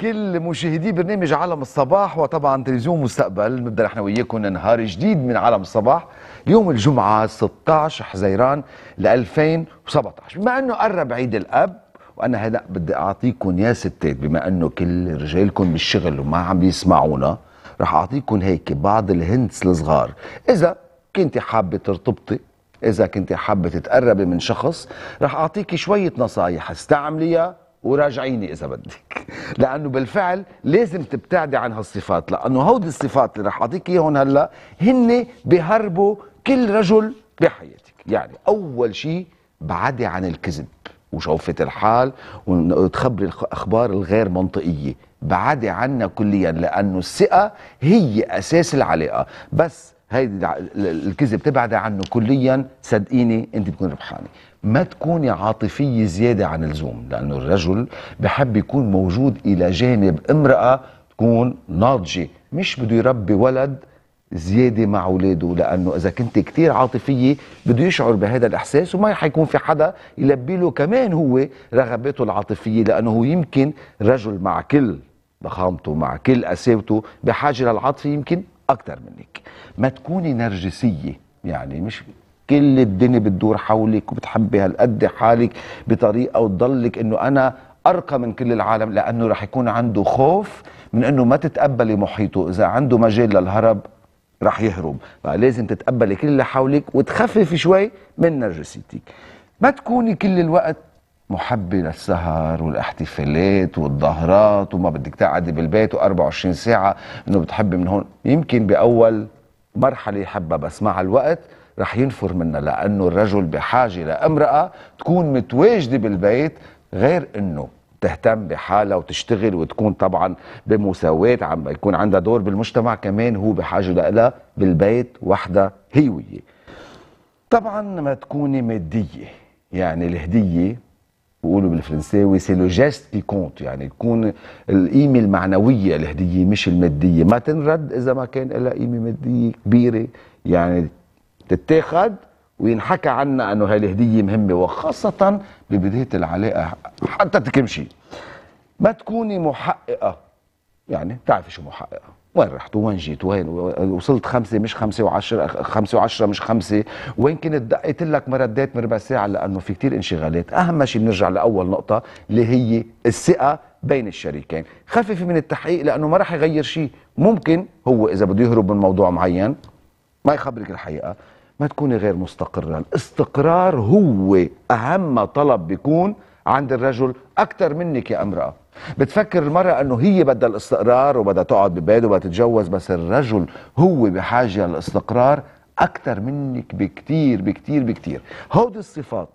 كل مشاهدي برنامج عالم الصباح وطبعا تلفزيون مستقبل نبدا نحن وياكم نهار جديد من عالم الصباح يوم الجمعه 16 حزيران ل 2017 بما انه قرب عيد الاب وانا هلا بدي اعطيكم يا ستات بما انه كل رجالكم بالشغل وما عم بيسمعونا رح اعطيكم هيك بعض الهنتس الصغار اذا كنت حابه ترتبطي اذا كنت حابه تتقربي من شخص رح اعطيكي شويه نصايح استعمليها وراجعيني اذا بدك لانه بالفعل لازم تبتعدي عن هالصفات لانه هودي الصفات اللي رح اعطيك اياهم هلا هن بهربوا كل رجل بحياتك يعني اول شيء بعدي عن الكذب وشوفة الحال وتخبري الاخبار الغير منطقيه بعدي عنا كليا لانه الثقه هي اساس العلاقه بس هيدي الكذب تبعدي عنه كليا صدقيني انت بتكون ربحانه ما تكوني عاطفية زيادة عن اللزوم لأنه الرجل بحب يكون موجود إلى جانب امرأة تكون ناضجة مش بده يربي ولد زيادة مع أولاده لأنه إذا كنت كتير عاطفية بده يشعر بهذا الإحساس وما حيكون في حدا يلبي له كمان هو رغباته العاطفية لأنه هو يمكن رجل مع كل ضخامته مع كل قساوته بحاجة للعاطفة يمكن أكتر منك ما تكوني نرجسية يعني مش كل الدنيا بتدور حولك وبتحبي هالقد حالك بطريقه وتضلك انه انا ارقى من كل العالم لانه رح يكون عنده خوف من انه ما تتقبلي محيطه اذا عنده مجال للهرب رح يهرب فلازم تتقبلي كل اللي حولك وتخففي شوي من نرجسيتك ما تكوني كل الوقت محبة للسهر والاحتفالات والظهرات وما بدك تقعدي بالبيت و24 ساعة انه بتحبي من هون يمكن بأول مرحله حبه بس مع الوقت رح ينفر منها لانه الرجل بحاجه لامراه تكون متواجده بالبيت غير انه تهتم بحالها وتشتغل وتكون طبعا بمساواة عم يكون عندها دور بالمجتمع كمان هو بحاجة لها بالبيت وحدة وياه. طبعا ما تكوني مادية يعني الهدية بيقولوا بالفرنساوي سي لو جيست كي كونت يعني تكون القيمه المعنويه الهديه مش الماديه ما تنرد اذا ما كان لها قيمه ماديه كبيره يعني تتاخد وينحكى عنا انه هاي الهديه مهمه وخاصه ببدايه العلاقه حتى تكمشي ما تكوني محققه يعني بتعرفي شو محققه وين رحت وين جيت وين وصلت خمسة مش خمسة وعشرة خمسة وعشرة مش خمسة وين كنت دقيت لك رديت من ربع ساعة لأنه في كتير انشغالات أهم شيء بنرجع لأول نقطة اللي هي الثقة بين الشريكين خففي من التحقيق لأنه ما رح يغير شيء ممكن هو إذا بده يهرب من موضوع معين ما يخبرك الحقيقة ما تكوني غير مستقرة الاستقرار هو أهم طلب بيكون عند الرجل أكثر منك يا امرأة بتفكر المرأة أنه هي بدها الاستقرار وبدها تقعد ببيت وبدها تتجوز بس الرجل هو بحاجة للاستقرار أكثر منك بكتير بكتير بكتير هودي الصفات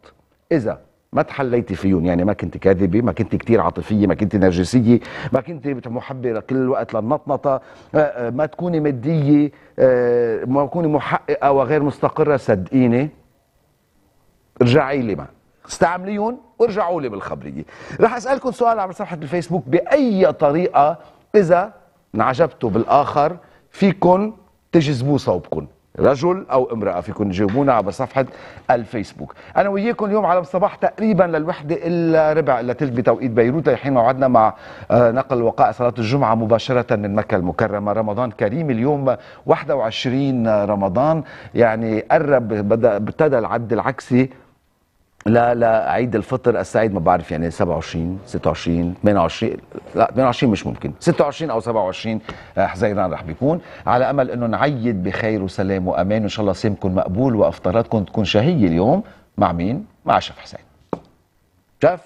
إذا ما تحليتي فيهم يعني ما كنت كاذبه ما كنت كتير عاطفيه ما كنت نرجسيه ما كنت محبه كل الوقت للنطنطه آه، آه، ما تكوني ماديه آه، ما تكوني محققه وغير مستقره صدقيني ارجعي لي معك استعمليهم وارجعوا لي بالخبريه رح اسالكم سؤال عبر صفحه الفيسبوك باي طريقه اذا انعجبتوا بالاخر فيكن تجذبوه صوبكم رجل او امراه فيكم تجاوبونا عبر صفحه الفيسبوك انا وياكم اليوم على الصباح تقريبا للوحده الا ربع الا تلت بتوقيت بيروت لحين موعدنا مع آه، نقل وقائع صلاه الجمعه مباشره من مكه المكرمه رمضان كريم اليوم 21 آه، رمضان يعني قرب بدا ابتدى العد العكسي لا لا عيد الفطر السعيد ما بعرف يعني 27 26 28 لا 28 مش ممكن 26 او 27 آه، حزيران رح بيكون على امل انه نعيد بخير وسلام وامان وان شاء الله صيامكم مقبول وافطاراتكم تكون شهيه اليوم مع مين؟ مع شيف حسين شيف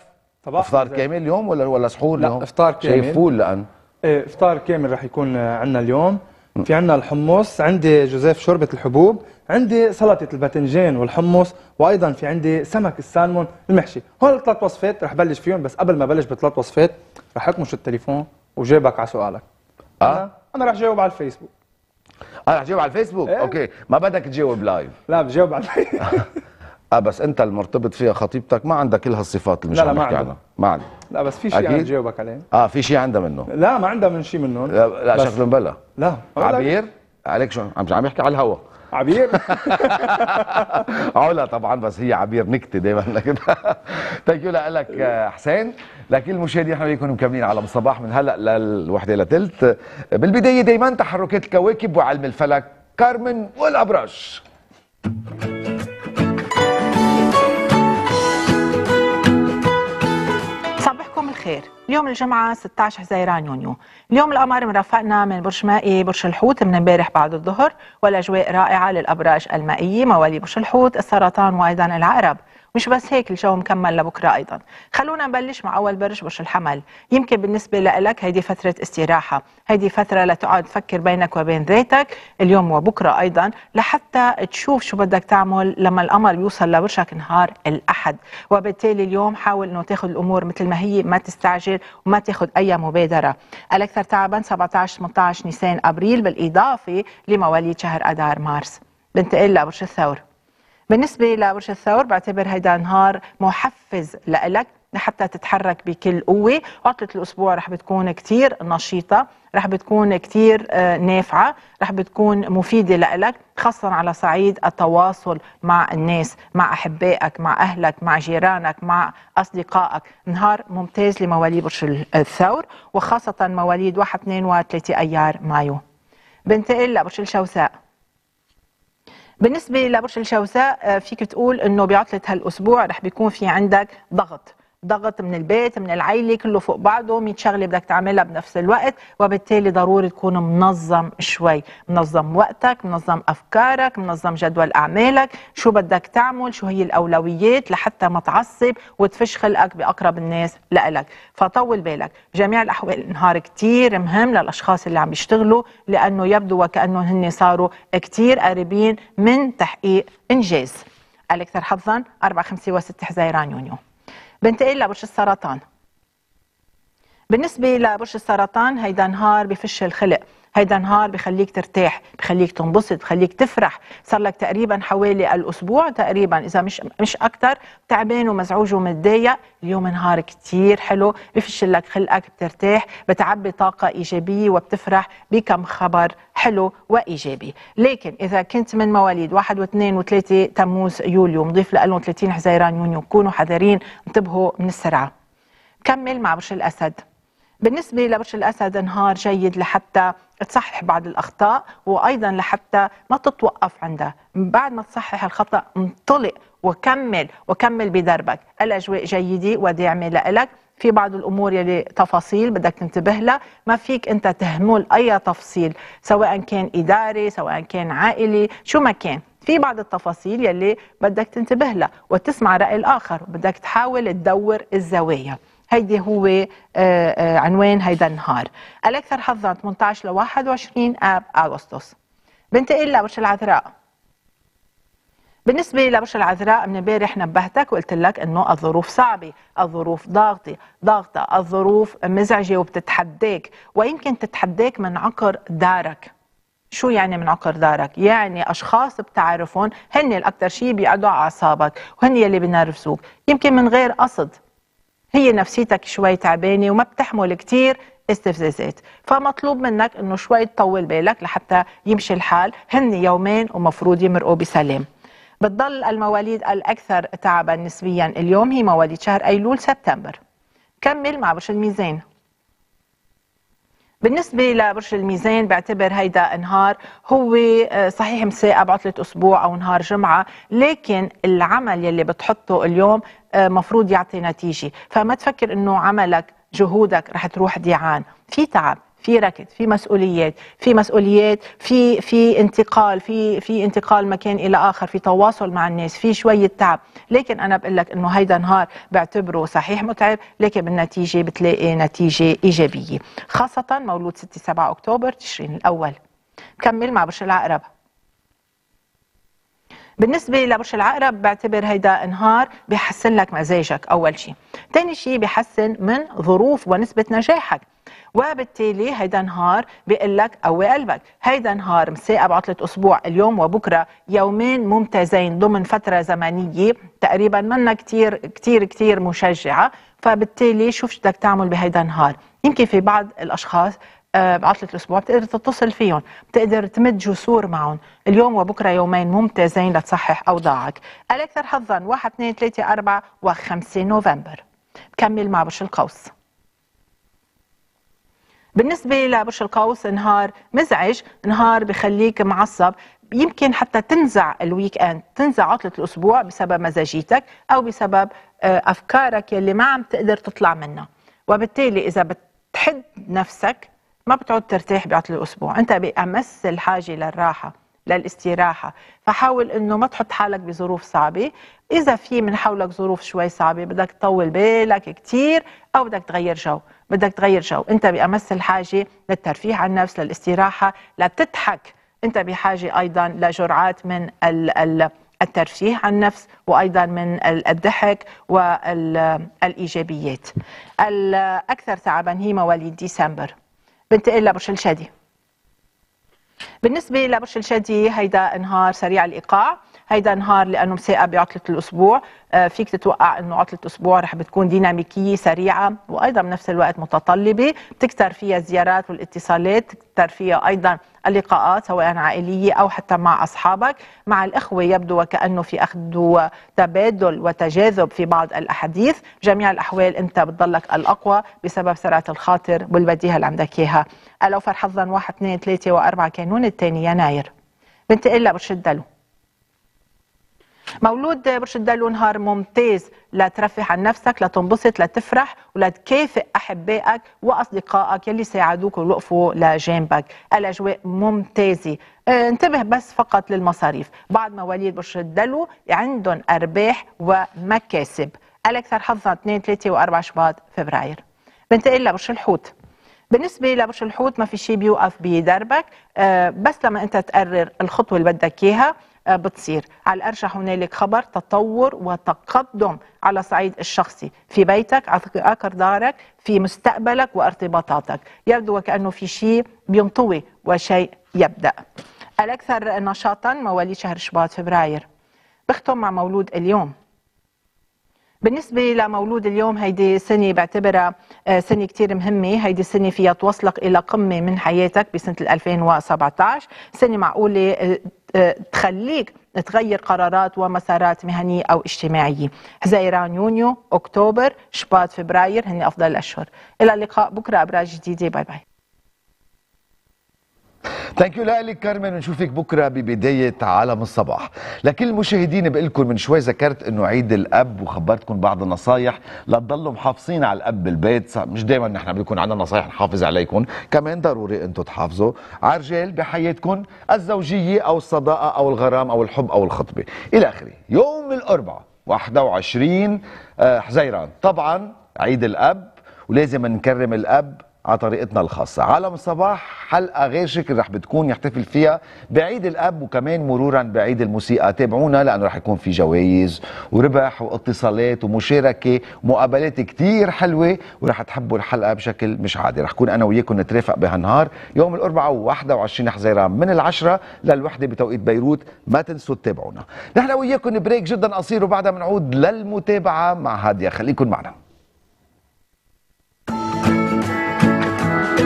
طبعا افطار كامل اليوم ولا ولا سحور اليوم؟ لا افطار كامل شايف فول لان ايه افطار كامل رح يكون عندنا اليوم في عندنا الحمص عندي جوزيف شوربه الحبوب عندي سلطه الباذنجان والحمص وايضا في عندي سمك السالمون المحشي هول الثلاث وصفات رح بلش فيهم بس قبل ما بلش بثلاث وصفات رح اطمش التليفون وجاوبك على سؤالك أه؟ انا انا رح جاوب على الفيسبوك انا رح جاوب على الفيسبوك إيه؟ اوكي ما بدك تجاوب لايف لا بجاوب على الفيسبوك اه بس انت المرتبط فيها خطيبتك ما عندها كل هالصفات اللي مش لا لا ما عندها ما عندها لا بس في شيء انا جاوبك عليه اه في شيء عندها منه لا ما عندها من شيء منهم لا, لا شكلهم بلا لا عبير عليك شو عم عم يحكي على الهوا عبير علا اه طبعا بس هي عبير نكته دايما كده ثانك يو لك حسين لكن المشاهدين احنا بنكون مكملين على الصباح من هلا للوحده لثلث بالبدايه دايما تحركات الكواكب وعلم الفلك كارمن والابراج الخير اليوم الجمعة 16 حزيران يونيو اليوم القمر مرافقنا من برج مائي برج الحوت من امبارح بعد الظهر والأجواء رائعة للأبراج المائية موالي برج الحوت السرطان وأيضا العقرب مش بس هيك الجو مكمل لبكره ايضا خلونا نبلش مع اول برج برج الحمل يمكن بالنسبه لك هيدي فتره استراحه هيدي فتره لتقعد تفكر بينك وبين ذاتك اليوم وبكره ايضا لحتى تشوف شو بدك تعمل لما القمر يوصل لبرجك نهار الاحد وبالتالي اليوم حاول انه تاخذ الامور مثل ما هي ما تستعجل وما تاخذ اي مبادره الاكثر تعبا 17 18 نيسان ابريل بالاضافه لمواليد شهر اذار مارس بنتقل لبرج الثور بالنسبة لبرج الثور بعتبر هيدا نهار محفز لإلك لحتى تتحرك بكل قوة عطلة الأسبوع رح بتكون كتير نشيطة رح بتكون كتير آه، نافعة رح بتكون مفيدة لإلك خاصة على صعيد التواصل مع الناس مع أحبائك مع أهلك مع جيرانك مع أصدقائك نهار ممتاز لمواليد برج الثور وخاصة مواليد 1 2 و 3 أيار مايو بنتقل لبرج الشوساء بالنسبه لبرج الجوزاء آه، فيك تقول انه بعطله هالاسبوع رح بيكون في عندك ضغط ضغط من البيت من العيله كله فوق بعضه 100 شغله بدك تعملها بنفس الوقت وبالتالي ضروري تكون منظم شوي منظم وقتك منظم افكارك منظم جدول اعمالك شو بدك تعمل شو هي الاولويات لحتى ما تعصب وتفش خلقك باقرب الناس لإلك فطول بالك جميع الاحوال النهار كتير مهم للاشخاص اللي عم يشتغلوا لانه يبدو وكانه هن صاروا كتير قريبين من تحقيق انجاز الاكثر حظا 4 5 و 6 حزيران يونيو بنتقل لابوش السرطان بالنسبة لبرج السرطان هيدا نهار بفش الخلق هيدا نهار بخليك ترتاح بخليك تنبسط بخليك تفرح صار لك تقريبا حوالي الاسبوع تقريبا اذا مش مش اكثر تعبان ومزعوج ومتضايق اليوم نهار كثير حلو بفش لك خلقك بترتاح بتعبي طاقه ايجابيه وبتفرح بكم خبر حلو وايجابي لكن اذا كنت من مواليد 1 و2 و3 تموز يوليو مضيف لألون 30 حزيران يونيو كونوا حذرين انتبهوا من السرعه كمل مع برج الاسد بالنسبة لبرج الأسد نهار جيد لحتى تصحح بعض الأخطاء وأيضا لحتى ما تتوقف عندها بعد ما تصحح الخطأ انطلق وكمل وكمل بدربك الأجواء جيدة وداعمة لإلك في بعض الامور يلي تفاصيل بدك تنتبه لها ما فيك انت تهمل اي تفصيل سواء كان اداري سواء كان عائلي شو ما كان في بعض التفاصيل يلي بدك تنتبه لها وتسمع راي الاخر وبدك تحاول تدور الزوايا هيدي هو آه، آه، عنوان هيدا النهار الأكثر حظا 18 ل 21 آب أغسطس بنتقل لبرج العذراء بالنسبة لبرج العذراء من امبارح نبهتك وقلت لك انه الظروف صعبة، الظروف ضاغطة، ضاغطة، الظروف مزعجة وبتتحداك، ويمكن تتحداك من عقر دارك. شو يعني من عقر دارك؟ يعني اشخاص بتعرفهم هن الاكثر شيء بيقعدوا على اعصابك، وهن يلي بنرفزوك، يمكن من غير قصد، هي نفسيتك شوي تعبانه وما بتحمل كتير استفزازات فمطلوب منك انه شوي تطول بالك لحتى يمشي الحال هن يومين ومفروض يمرقوا بسلام بتضل المواليد الاكثر تعبا نسبيا اليوم هي مواليد شهر ايلول سبتمبر كمل مع برج الميزان بالنسبة لبرج الميزان بعتبر هيدا نهار هو آه، صحيح مساء بعطلة أسبوع أو نهار جمعة لكن العمل يلي بتحطه اليوم آه، مفروض يعطي نتيجة فما تفكر أنه عملك جهودك رح تروح ديعان في تعب في ركد في مسؤوليات في مسؤوليات في في انتقال في في انتقال مكان الى اخر في تواصل مع الناس في شويه تعب لكن انا بقول لك انه هيدا نهار بعتبره صحيح متعب لكن بالنتيجه بتلاقي نتيجه ايجابيه خاصه مولود 6 7 اكتوبر تشرين الاول كمل مع برج العقرب بالنسبة لبرج العقرب بعتبر هيدا نهار بحسن لك مزاجك أول شيء ثاني شيء بحسن من ظروف ونسبة نجاحك وبالتالي هيدا نهار بيقول لك قوي قلبك هيدا نهار مساقب عطلة أسبوع اليوم وبكرة يومين ممتازين ضمن فترة زمنية تقريبا منا كتير كتير كتير مشجعة فبالتالي شوف شو بدك تعمل بهيدا النهار يمكن في بعض الأشخاص آه، بعطلة الأسبوع بتقدر تتصل فيهم بتقدر تمد جسور معهم اليوم وبكرة يومين ممتازين لتصحح أوضاعك الأكثر حظا 1 2 3 4 و 5 نوفمبر كمل مع برج القوس بالنسبة لبرج القوس نهار مزعج نهار بخليك معصب يمكن حتى تنزع الويك اند تنزع عطلة الأسبوع بسبب مزاجيتك أو بسبب آه، أفكارك يلي ما عم تقدر تطلع منها وبالتالي إذا بتحد نفسك ما بتعود ترتاح بعطلة الأسبوع أنت بأمس الحاجة للراحة للاستراحة فحاول أنه ما تحط حالك بظروف صعبة إذا في من حولك ظروف شوي صعبة بدك تطول بالك كتير أو بدك تغير جو بدك تغير جو أنت بأمس الحاجة للترفيه عن النفس للاستراحة لتضحك أنت بحاجة أيضا لجرعات من ال ال الترفيه عن النفس وايضا من الضحك والايجابيات الاكثر تعبا هي مواليد ديسمبر بنتقل لبرج الشادي بالنسبة لبرج الشادي هيدا انهار سريع الإيقاع هيدا نهار لانه مساقه بعطله الاسبوع آه، فيك تتوقع انه عطله اسبوع رح بتكون ديناميكيه سريعه وايضا بنفس الوقت متطلبه بتكثر فيها الزيارات والاتصالات بتكثر فيها ايضا اللقاءات سواء عائليه او حتى مع اصحابك مع الاخوه يبدو وكانه في اخذ وتبادل وتجاذب في بعض الاحاديث بجميع الاحوال انت بتضلك الاقوى بسبب سرعه الخاطر والبديهه اللي عندك اياها الاوفر حظا 1 2 3 و4 كانون الثاني يناير بنتقل لبرج الدلو مولود برج الدلو نهار ممتاز لا ترفه عن نفسك لا تنبسط لا تفرح ولا تكافئ احبائك واصدقائك يلي ساعدوك ووقفوا لجانبك الاجواء ممتازه آه، انتبه بس فقط للمصاريف بعض مواليد برج الدلو عندهم ارباح ومكاسب الاكثر حظا 2 3 و4 شباط فبراير بنتقل لبرج الحوت بالنسبه لبرج الحوت ما في شيء بيوقف بدربك آه، بس لما انت تقرر الخطوه اللي بدك اياها آه، بتصير على الأرجح هنالك خبر تطور وتقدم على الصعيد الشخصي في بيتك على دارك في مستقبلك وارتباطاتك يبدو وكأنه في شيء بينطوي وشيء يبدأ الأكثر نشاطا مواليد شهر شباط فبراير بختم مع مولود اليوم بالنسبة لمولود اليوم هيدي سنة بعتبرها آه، سنة كثير مهمة هيدي السنه فيها توصلك إلى قمة من حياتك بسنة 2017 سنة معقولة آه، آه، تخليك تغير قرارات ومسارات مهنية أو اجتماعية حزيران يونيو أكتوبر شباط فبراير هن أفضل الأشهر إلى اللقاء بكرة أبراج جديدة باي باي ثانك يو لك كارمن ونشوفك بكره ببدايه عالم الصباح لكل المشاهدين بقول لكم من شوي ذكرت انه عيد الاب وخبرتكم بعض النصايح لتضلوا محافظين على الاب بالبيت مش دائما نحن بيكون عندنا نصايح نحافظ عليكم كمان ضروري انتم تحافظوا على الرجال بحياتكم الزوجيه او الصداقه او الغرام او الحب او الخطبه الى اخره يوم الاربعاء 21 آه، حزيران طبعا عيد الاب ولازم نكرم الاب على طريقتنا الخاصة عالم الصباح حلقة غير شكل رح بتكون يحتفل فيها بعيد الأب وكمان مرورا بعيد الموسيقى تابعونا لأنه رح يكون في جوائز وربح واتصالات ومشاركة ومقابلات كتير حلوة ورح تحبوا الحلقة بشكل مش عادي رح كون أنا وياكم نترافق بهالنهار يوم الأربعاء و21 حزيران من العشرة للوحدة بتوقيت بيروت ما تنسوا تتابعونا نحن وياكم بريك جدا قصير وبعدها بنعود للمتابعة مع هادية خليكم معنا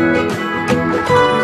Thank you.